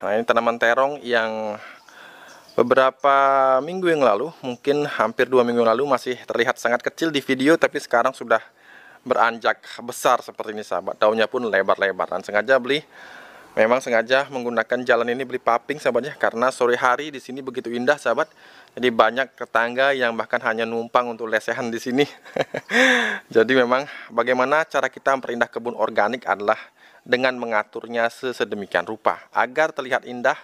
Nah ini tanaman terong yang beberapa minggu yang lalu, mungkin hampir dua minggu lalu masih terlihat sangat kecil di video, tapi sekarang sudah beranjak besar seperti ini sahabat. Daunnya pun lebar-lebar. Dan sengaja beli, memang sengaja menggunakan jalan ini beli paping sahabatnya, karena sore hari di sini begitu indah sahabat. Jadi banyak tetangga yang bahkan hanya numpang untuk lesehan di sini. Jadi memang bagaimana cara kita memperindah kebun organik adalah dengan mengaturnya sesedemikian rupa agar terlihat indah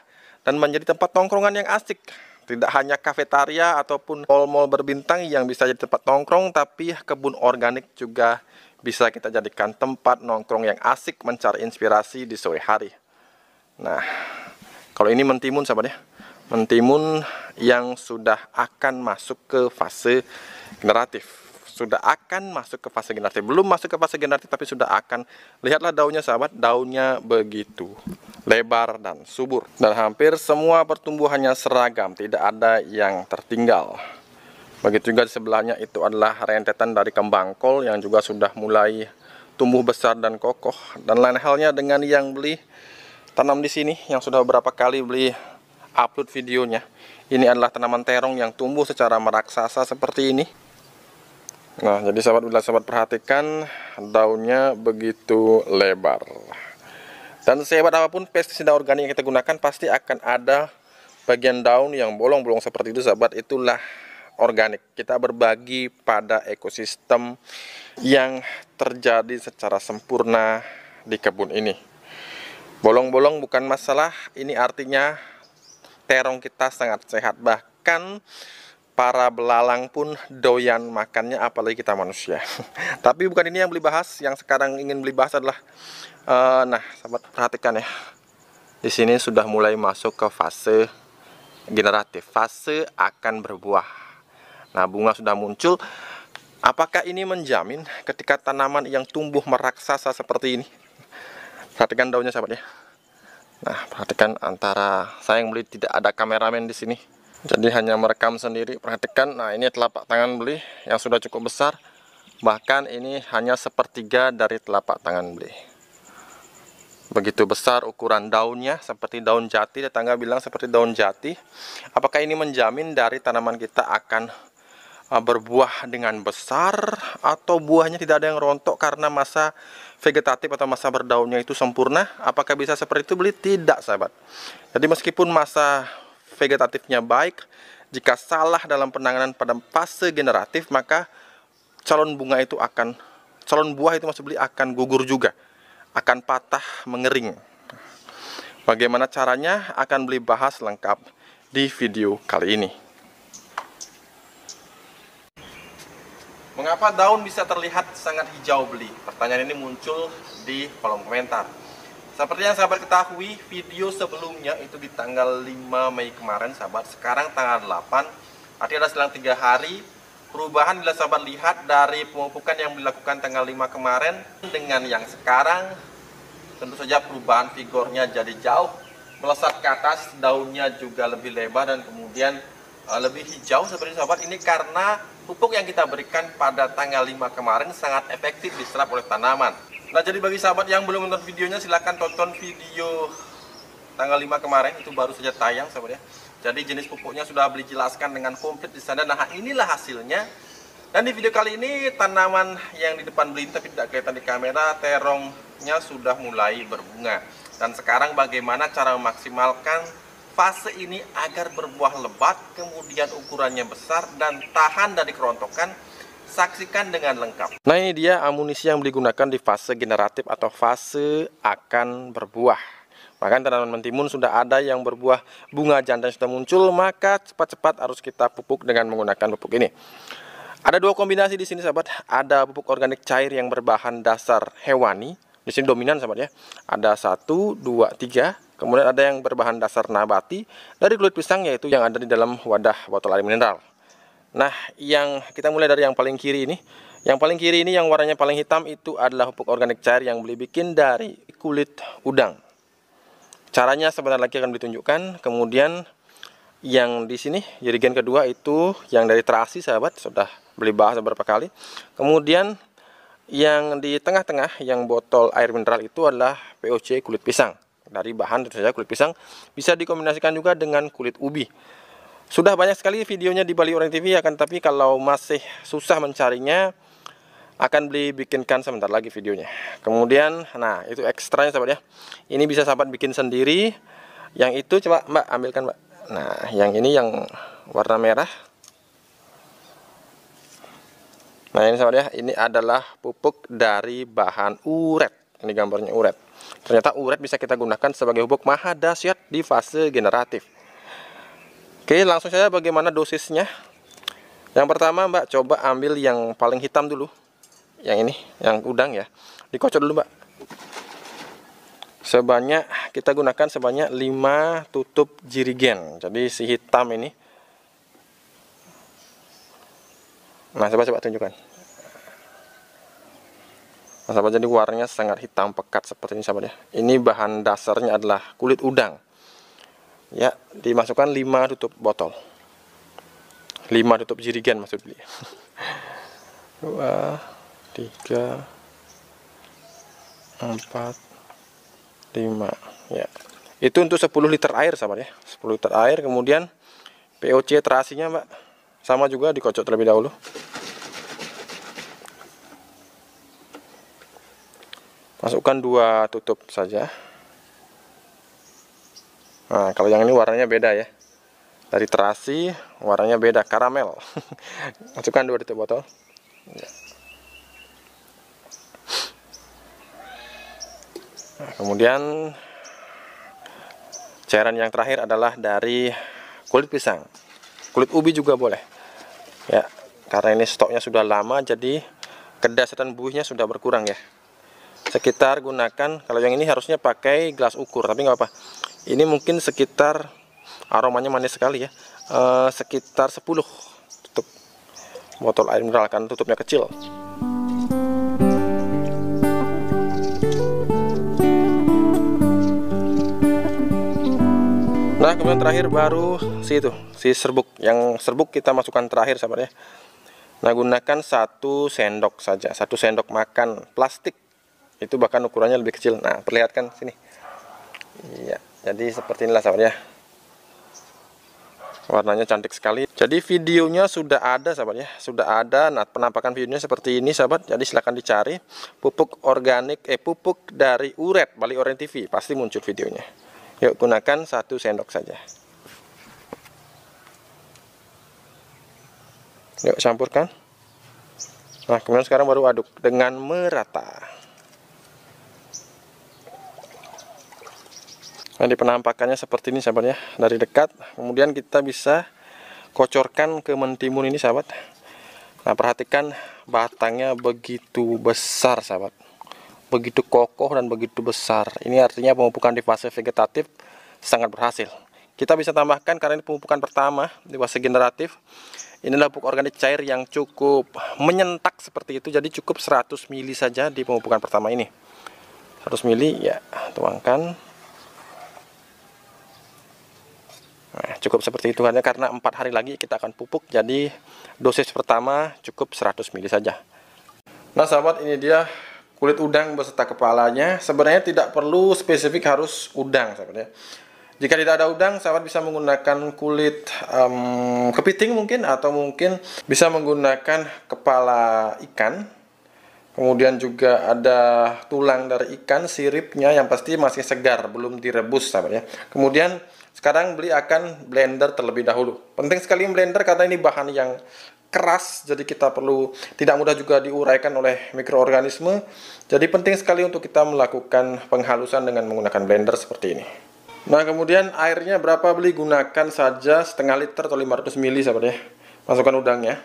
dan menjadi tempat tongkrongan yang asik. Tidak hanya kafetaria ataupun mall-mall berbintang yang bisa jadi tempat nongkrong, tapi kebun organik juga bisa kita jadikan tempat nongkrong yang asik mencari inspirasi di sore hari. Nah, kalau ini mentimun sahabat ya. Mentimun yang sudah akan masuk ke fase generatif sudah akan masuk ke fase generasi belum masuk ke fase generatif tapi sudah akan lihatlah daunnya sahabat daunnya begitu lebar dan subur dan hampir semua pertumbuhannya seragam tidak ada yang tertinggal begitu juga di sebelahnya itu adalah rentetan dari kembang kol yang juga sudah mulai tumbuh besar dan kokoh dan lain halnya dengan yang beli tanam di sini yang sudah beberapa kali beli upload videonya. Ini adalah tanaman terong yang tumbuh secara meraksasa seperti ini. Nah, jadi sahabat bila sahabat perhatikan daunnya begitu lebar. Dan sehebat apapun pestisida organik yang kita gunakan pasti akan ada bagian daun yang bolong-bolong seperti itu sahabat itulah organik. Kita berbagi pada ekosistem yang terjadi secara sempurna di kebun ini. Bolong-bolong bukan masalah, ini artinya terong kita sangat sehat bahkan para belalang pun doyan makannya apalagi kita manusia. Tapi bukan ini yang beli bahas, yang sekarang ingin beli bahas adalah uh, nah, sahabat perhatikan ya. Di sini sudah mulai masuk ke fase generatif, fase akan berbuah. Nah, bunga sudah muncul. Apakah ini menjamin ketika tanaman yang tumbuh meraksasa seperti ini? Perhatikan daunnya sahabat ya. Nah, perhatikan antara saya yang beli tidak ada kameramen di sini jadi hanya merekam sendiri perhatikan nah ini telapak tangan beli yang sudah cukup besar bahkan ini hanya sepertiga dari telapak tangan beli begitu besar ukuran daunnya seperti daun jati tetangga bilang seperti daun jati apakah ini menjamin dari tanaman kita akan uh, berbuah dengan besar atau buahnya tidak ada yang rontok karena masa vegetatif atau masa berdaunnya itu sempurna apakah bisa seperti itu beli tidak sahabat jadi meskipun masa vegetatifnya baik, jika salah dalam penanganan pada fase generatif, maka calon bunga itu akan, calon buah itu masih beli akan gugur juga, akan patah mengering. Bagaimana caranya akan beli bahas lengkap di video kali ini. Mengapa daun bisa terlihat sangat hijau beli? Pertanyaan ini muncul di kolom komentar. Seperti yang sahabat ketahui, video sebelumnya itu di tanggal 5 Mei kemarin, sahabat. Sekarang tanggal 8, artinya ada selang 3 hari. Perubahan bila sahabat lihat dari pemupukan yang dilakukan tanggal 5 kemarin dengan yang sekarang, tentu saja perubahan figurnya jadi jauh melesat ke atas, daunnya juga lebih lebar dan kemudian eh, lebih hijau seperti sahabat ini karena pupuk yang kita berikan pada tanggal 5 kemarin sangat efektif diserap oleh tanaman. Nah jadi bagi sahabat yang belum nonton videonya silahkan tonton video tanggal 5 kemarin itu baru saja tayang sahabat ya. Jadi jenis pupuknya sudah beli jelaskan dengan komplit di sana. Nah inilah hasilnya. Dan di video kali ini tanaman yang di depan beli tapi tidak kelihatan di kamera terongnya sudah mulai berbunga. Dan sekarang bagaimana cara memaksimalkan fase ini agar berbuah lebat kemudian ukurannya besar dan tahan dari kerontokan Saksikan dengan lengkap. Nah ini dia amunisi yang digunakan di fase generatif atau fase akan berbuah. Bahkan tanaman mentimun sudah ada yang berbuah bunga jantan sudah muncul, maka cepat-cepat harus kita pupuk dengan menggunakan pupuk ini. Ada dua kombinasi di sini sahabat, ada pupuk organik cair yang berbahan dasar hewani, di sini dominan sahabat ya. Ada satu, dua, tiga, kemudian ada yang berbahan dasar nabati dari kulit pisang yaitu yang ada di dalam wadah botol air mineral. Nah, yang kita mulai dari yang paling kiri ini. Yang paling kiri ini yang warnanya paling hitam itu adalah pupuk organik cair yang beli bikin dari kulit udang. Caranya sebentar lagi akan ditunjukkan. Kemudian yang di sini jadi gen kedua itu yang dari terasi sahabat sudah beli bahas beberapa kali. Kemudian yang di tengah-tengah yang botol air mineral itu adalah POC kulit pisang. Dari bahan tentu saja kulit pisang bisa dikombinasikan juga dengan kulit ubi. Sudah banyak sekali videonya di Bali Orang TV akan tapi kalau masih susah mencarinya akan beli bikinkan sebentar lagi videonya. Kemudian nah itu ekstranya sahabat ya. Ini bisa sahabat bikin sendiri. Yang itu coba Mbak ambilkan Mbak. Nah, yang ini yang warna merah. Nah, ini sahabat ya, ini adalah pupuk dari bahan uret. Ini gambarnya uret. Ternyata uret bisa kita gunakan sebagai pupuk mahadasyat di fase generatif. Oke, langsung saja bagaimana dosisnya. Yang pertama, Mbak, coba ambil yang paling hitam dulu. Yang ini, yang udang ya. Dikocok dulu, Mbak. Sebanyak kita gunakan sebanyak 5 tutup jirigen. Jadi si hitam ini. Nah, coba coba tunjukkan. Nah, sahabat, jadi warnanya sangat hitam pekat seperti ini, sahabat ya. Ini bahan dasarnya adalah kulit udang ya dimasukkan 5 tutup botol 5 tutup jirigen maksud beli 2 3 4 5 ya itu untuk 10 liter air sama ya 10 liter air kemudian POC terasinya mbak sama juga dikocok terlebih dahulu masukkan dua tutup saja Nah, kalau yang ini warnanya beda ya. Dari terasi, warnanya beda, karamel. Masukkan dua detik botol. Ya. Nah, kemudian cairan yang terakhir adalah dari kulit pisang. Kulit ubi juga boleh. Ya, karena ini stoknya sudah lama jadi kedasatan buihnya sudah berkurang ya. Sekitar gunakan kalau yang ini harusnya pakai gelas ukur tapi nggak apa-apa ini mungkin sekitar aromanya manis sekali ya e, sekitar 10 tutup botol air mineral kan tutupnya kecil Nah kemudian terakhir baru si itu si serbuk yang serbuk kita masukkan terakhir sahabat ya. Nah gunakan satu sendok saja satu sendok makan plastik itu bahkan ukurannya lebih kecil. Nah perlihatkan sini. Iya jadi seperti inilah sahabatnya warnanya cantik sekali jadi videonya sudah ada sahabat ya sudah ada nah penampakan videonya seperti ini sahabat jadi silahkan dicari pupuk organik eh pupuk dari uret Bali Orient TV pasti muncul videonya yuk gunakan satu sendok saja yuk campurkan nah kemudian sekarang baru aduk dengan merata Nah, di penampakannya seperti ini sahabat ya, dari dekat. Kemudian kita bisa kocorkan ke mentimun ini sahabat. Nah, perhatikan batangnya begitu besar sahabat. Begitu kokoh dan begitu besar. Ini artinya pemupukan di fase vegetatif sangat berhasil. Kita bisa tambahkan karena ini pemupukan pertama di fase generatif. Inilah pupuk organik cair yang cukup menyentak seperti itu. Jadi cukup 100 mili saja di pemupukan pertama ini. 100 mili ya, tuangkan. cukup seperti itu hanya karena empat hari lagi kita akan pupuk jadi dosis pertama cukup 100 mili saja nah sahabat ini dia kulit udang beserta kepalanya sebenarnya tidak perlu spesifik harus udang sahabat ya jika tidak ada udang sahabat bisa menggunakan kulit um, kepiting mungkin atau mungkin bisa menggunakan kepala ikan Kemudian juga ada tulang dari ikan siripnya yang pasti masih segar, belum direbus sahabat ya. Kemudian sekarang beli akan blender terlebih dahulu. Penting sekali blender karena ini bahan yang keras jadi kita perlu tidak mudah juga diuraikan oleh mikroorganisme. Jadi penting sekali untuk kita melakukan penghalusan dengan menggunakan blender seperti ini. Nah, kemudian airnya berapa beli gunakan saja setengah liter atau 500 ml sahabat ya. Masukkan udangnya.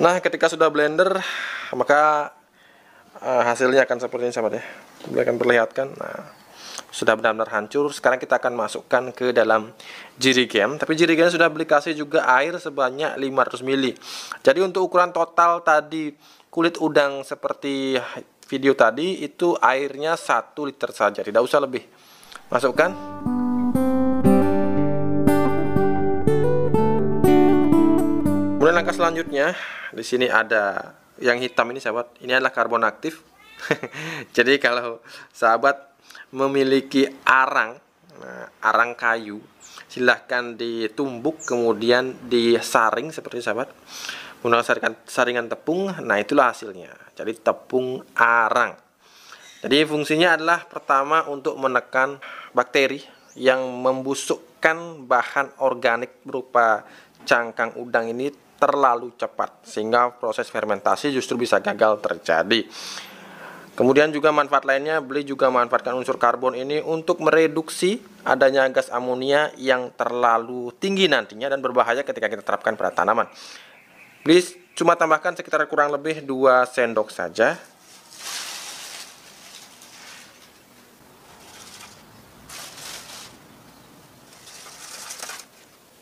Nah, ketika sudah blender, maka uh, hasilnya akan seperti ini sahabat ya. Kita akan perlihatkan. Nah, sudah benar-benar hancur. Sekarang kita akan masukkan ke dalam jirigen. Tapi jirigen sudah beli kasih juga air sebanyak 500 ml. Jadi untuk ukuran total tadi kulit udang seperti video tadi itu airnya 1 liter saja, tidak usah lebih. Masukkan. Kemudian langkah selanjutnya di sini ada yang hitam ini sahabat, ini adalah karbon aktif. Jadi kalau sahabat memiliki arang, nah, arang kayu, silahkan ditumbuk kemudian disaring seperti sahabat menggunakan saringan, saringan tepung nah itulah hasilnya jadi tepung arang jadi fungsinya adalah pertama untuk menekan bakteri yang membusukkan bahan organik berupa cangkang udang ini terlalu cepat sehingga proses fermentasi justru bisa gagal terjadi. Kemudian juga manfaat lainnya, beli juga memanfaatkan unsur karbon ini untuk mereduksi adanya gas amonia yang terlalu tinggi nantinya dan berbahaya ketika kita terapkan pada tanaman. Beli cuma tambahkan sekitar kurang lebih 2 sendok saja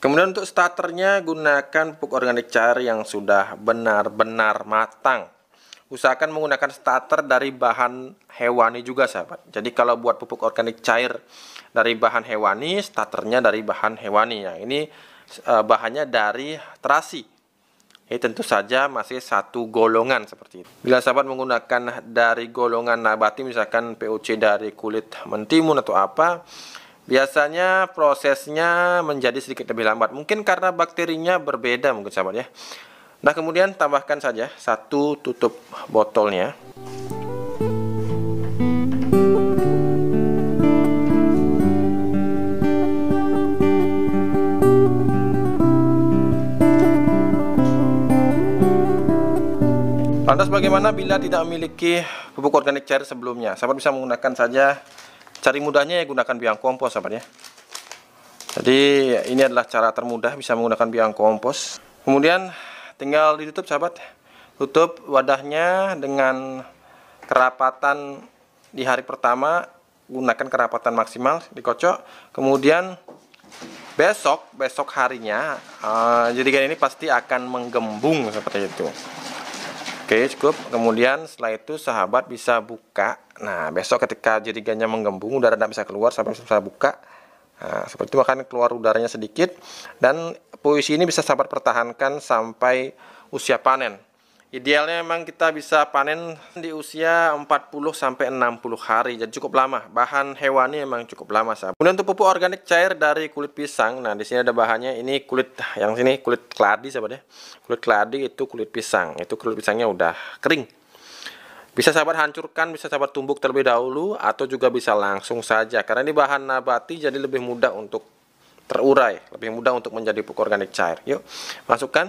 Kemudian untuk starternya gunakan pupuk organik cair yang sudah benar-benar matang. Usahakan menggunakan starter dari bahan hewani juga sahabat. Jadi kalau buat pupuk organik cair dari bahan hewani, starternya dari bahan hewani. Ya. ini e, bahannya dari terasi. Ini tentu saja masih satu golongan seperti itu. Bila sahabat menggunakan dari golongan nabati misalkan POC dari kulit mentimun atau apa, Biasanya prosesnya menjadi sedikit lebih lambat, mungkin karena bakterinya berbeda mungkin sahabat ya. Nah kemudian tambahkan saja satu tutup botolnya. Lantas bagaimana bila tidak memiliki pupuk organik cair sebelumnya? Sahabat bisa menggunakan saja cari mudahnya ya gunakan biang kompos sahabat ya jadi ini adalah cara termudah bisa menggunakan biang kompos kemudian tinggal ditutup sahabat tutup wadahnya dengan kerapatan di hari pertama gunakan kerapatan maksimal dikocok kemudian besok besok harinya uh, kan ini pasti akan menggembung seperti itu Oke cukup kemudian setelah itu sahabat bisa buka nah besok ketika jirigannya menggembung udara tidak bisa keluar sampai bisa buka nah, seperti itu akan keluar udaranya sedikit dan puisi ini bisa sahabat pertahankan sampai usia panen Idealnya memang kita bisa panen di usia 40 sampai 60 hari, jadi cukup lama. Bahan hewani memang cukup lama, sahabat. Kemudian untuk pupuk organik cair dari kulit pisang. Nah, di sini ada bahannya ini kulit yang sini kulit keladi, sahabat ya. Kulit keladi itu kulit pisang. Itu kulit pisangnya udah kering. Bisa sahabat hancurkan, bisa sahabat tumbuk terlebih dahulu atau juga bisa langsung saja. Karena ini bahan nabati jadi lebih mudah untuk terurai, lebih mudah untuk menjadi pupuk organik cair. Yuk, masukkan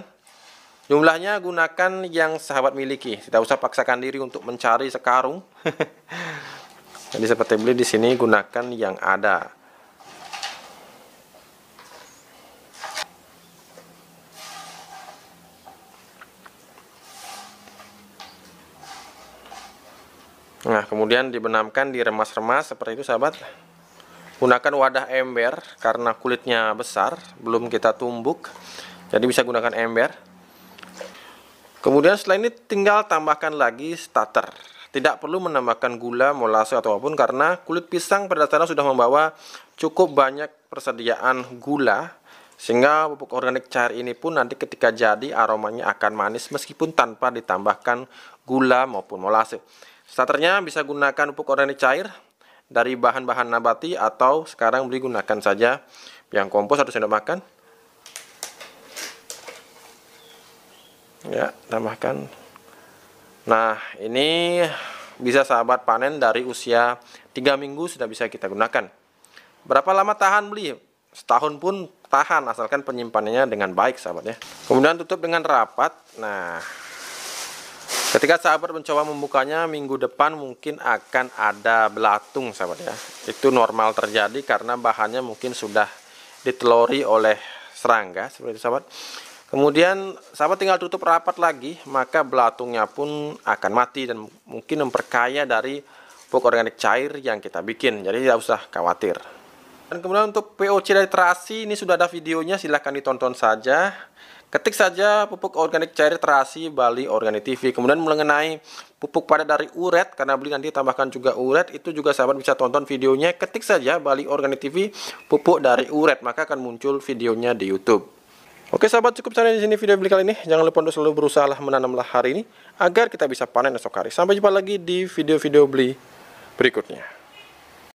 Jumlahnya gunakan yang sahabat miliki. Tidak usah paksakan diri untuk mencari sekarung. Jadi seperti beli di sini gunakan yang ada. Nah, kemudian dibenamkan, di remas remas seperti itu, sahabat. Gunakan wadah ember karena kulitnya besar, belum kita tumbuk. Jadi bisa gunakan ember. Kemudian setelah ini tinggal tambahkan lagi starter. Tidak perlu menambahkan gula, molase atau apapun karena kulit pisang pada dasarnya sudah membawa cukup banyak persediaan gula sehingga pupuk organik cair ini pun nanti ketika jadi aromanya akan manis meskipun tanpa ditambahkan gula maupun molase. Starternya bisa gunakan pupuk organik cair dari bahan-bahan nabati atau sekarang beli gunakan saja yang kompos atau sendok makan ya tambahkan nah ini bisa sahabat panen dari usia 3 minggu sudah bisa kita gunakan berapa lama tahan beli setahun pun tahan asalkan penyimpanannya dengan baik sahabat ya kemudian tutup dengan rapat nah ketika sahabat mencoba membukanya minggu depan mungkin akan ada belatung sahabat ya itu normal terjadi karena bahannya mungkin sudah ditelori oleh serangga seperti itu sahabat Kemudian sahabat tinggal tutup rapat lagi, maka belatungnya pun akan mati dan mungkin memperkaya dari pupuk organik cair yang kita bikin. Jadi tidak usah khawatir. Dan kemudian untuk POC dari terasi ini sudah ada videonya, silahkan ditonton saja. Ketik saja pupuk organik cair terasi Bali Organic TV. Kemudian mengenai pupuk padat dari uret, karena beli nanti tambahkan juga uret, itu juga sahabat bisa tonton videonya. Ketik saja Bali Organic TV pupuk dari uret, maka akan muncul videonya di YouTube. Oke sahabat cukup sampai di sini video beli kali ini. Jangan lupa untuk selalu berusaha menanamlah hari ini agar kita bisa panen esok hari. Sampai jumpa lagi di video-video beli berikutnya.